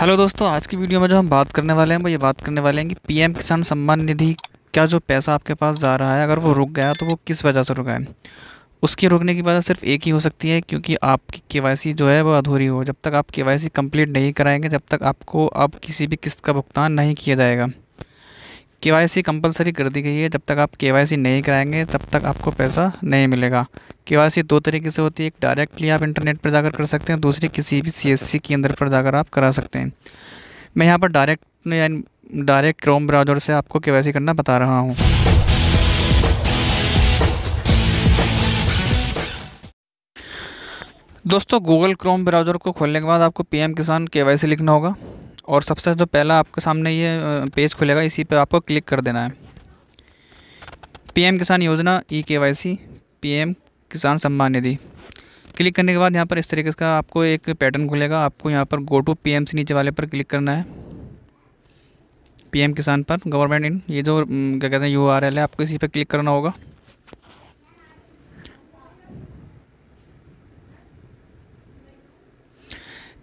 hello दोस्तों आज की वीडियो में जो हम बात करने वाले हैं वो ये बात करने वाले हैं कि पीएम किसान सम्मान निधि का जो पैसा आपके पास जा रहा है अगर वो रुक गया तो वो किस वजह से रुका है उसकी रुकने की वजह सिर्फ एक ही हो सकती है क्योंकि आपकी केवाईसी जो है वो अधूरी हो जब तक आप केवाईसी कंप्लीट नहीं कराएंगे जब तक आपको अब किसी भी किस्त का भुगतान नहीं किया जाएगा के वाई सी कंपलसरी कर दी गई है जब तक आप के वाई सी नहीं कराएंगे तब तक आपको पैसा नहीं मिलेगा के वाई सी दो तरीके से होती है एक डायरेक्टली आप इंटरनेट पर जाकर कर सकते हैं दूसरी किसी भी सी एस सी के अंदर पर जाकर आप करा सकते हैं मैं यहाँ पर डायरेक्ट डायरेक्ट क्रोम ब्राउज़र से आपको के वाई सी करना बता रहा हूँ दोस्तों गूगल क्रोम ब्राउज़र को खोलने के बाद आपको पीएम किसान के वाई सी लिखना होगा और सबसे जो तो पहला आपके सामने ये पेज खुलेगा इसी पे आपको क्लिक कर देना है पीएम किसान योजना ई के वाई सी पीएम किसान सम्मान निधि क्लिक करने के बाद यहाँ पर इस तरीके का आपको एक पैटर्न खुलेगा आपको यहाँ पर गो टू पी एम से नीचे वाले पर क्लिक करना है पीएम किसान पर गवर्नमेंट इन ये जो क्या कहते हैं यू आर एल है आपको इसी पर क्लिक करना होगा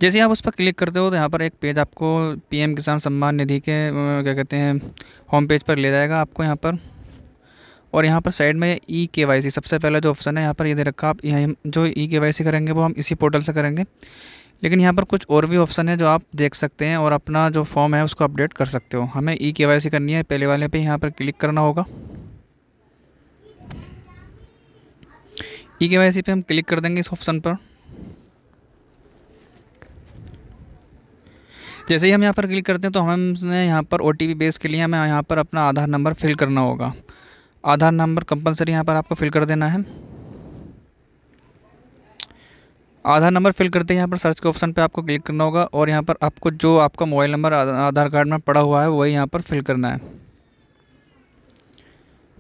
जैसे आप उस पर क्लिक करते हो तो यहाँ पर एक पेज आपको पीएम किसान सम्मान निधि के क्या कहते हैं होम पेज पर ले जाएगा आपको यहाँ पर और यहाँ पर साइड में ई के वाई सी सबसे पहला जो ऑप्शन है यहाँ पर ये यह दे रखा आप यहाँ जो ई के वाई सी करेंगे वो हम इसी पोर्टल से करेंगे लेकिन यहाँ पर कुछ और भी ऑप्शन है जो आप देख सकते हैं और अपना जो फॉर्म है उसको अपडेट कर सकते हो हमें ई के वाई सी करनी है पहले वाले पे यहाँ पर क्लिक करना होगा ई के वाई सी पे हम क्लिक कर देंगे इस ऑप्शन पर जैसे ही हम यहाँ पर क्लिक करते हैं तो हमने यहाँ पर ओ बेस के लिए हमें यहाँ पर अपना आधार नंबर फिल करना होगा आधार नंबर कंपलसरी यहाँ पर आपको फिल कर देना है आधार नंबर फिल करते हैं यहाँ पर सर्च के ऑप्शन पे आपको क्लिक करना होगा और यहाँ पर आपको जो आपका मोबाइल नंबर आधार कार्ड में पड़ा हुआ है वही यहाँ पर फिल करना है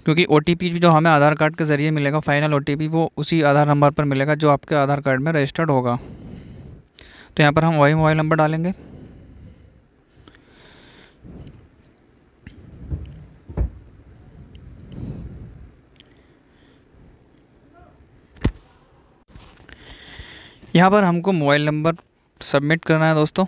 क्योंकि ओ जो हमें आधार कार्ड के ज़रिए मिलेगा फाइनल ओ वो उसी आधार नंबर पर मिलेगा जो आपके आधार कार्ड में रजिस्टर्ड होगा तो यहाँ पर हम वही मोबाइल नंबर डालेंगे यहाँ पर हमको मोबाइल नंबर सबमिट करना है दोस्तों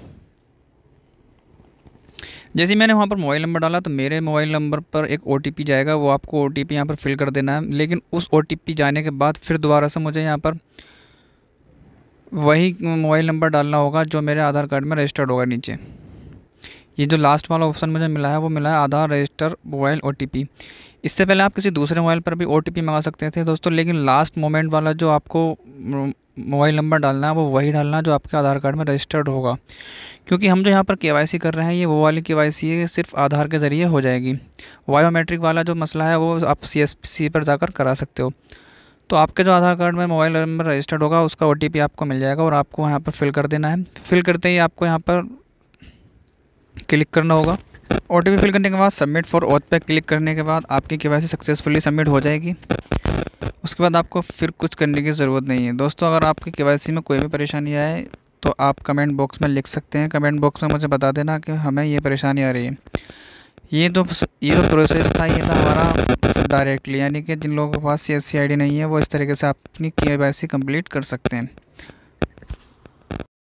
जैसे मैंने वहाँ पर मोबाइल नंबर डाला तो मेरे मोबाइल नंबर पर एक ओ जाएगा वो आपको ओ टी यहाँ पर फिल कर देना है लेकिन उस ओ जाने के बाद फिर दोबारा से मुझे यहाँ पर वही मोबाइल नंबर डालना होगा जो मेरे आधार कार्ड में रजिस्टर्ड होगा नीचे ये जो लास्ट वाला ऑप्शन मुझे मिला है वो मिला है आधार रजिस्टर मोबाइल ओ इससे पहले आप किसी दूसरे मोबाइल पर भी ओ मंगा सकते थे दोस्तों लेकिन लास्ट मोमेंट वाला जो आपको मोबाइल नंबर डालना है वो वही डालना है जो आपके आधार कार्ड में रजिस्टर्ड होगा क्योंकि हम जो यहाँ पर के कर रहे हैं ये वो वाली के है सिर्फ आधार के ज़रिए हो जाएगी बायोमेट्रिक वाला जो मसला है वो आप सी पर जाकर करा सकते हो तो आपके जो आधार कार्ड में मोबाइल नंबर रजिस्टर्ड होगा उसका ओ आपको मिल जाएगा और आपको यहाँ पर फिल कर देना है फिल करते ही आपको यहाँ पर क्लिक करना होगा ओ टी फिल करने के बाद सबमिट फॉर ओथ पर क्लिक करने के बाद आपकी के सक्सेसफुली सबमिट हो जाएगी उसके बाद आपको फिर कुछ करने की ज़रूरत नहीं है दोस्तों अगर आपकी के में कोई भी परेशानी आए तो आप कमेंट बॉक्स में लिख सकते हैं कमेंट बॉक्स में मुझे बता देना कि हमें ये परेशानी आ रही है ये तो ये तो प्रोसेस था ये था हमारा डायरेक्टली यानी कि जिन लोगों के पास सी एस नहीं है वो इस तरीके से अपनी के कंप्लीट कर सकते हैं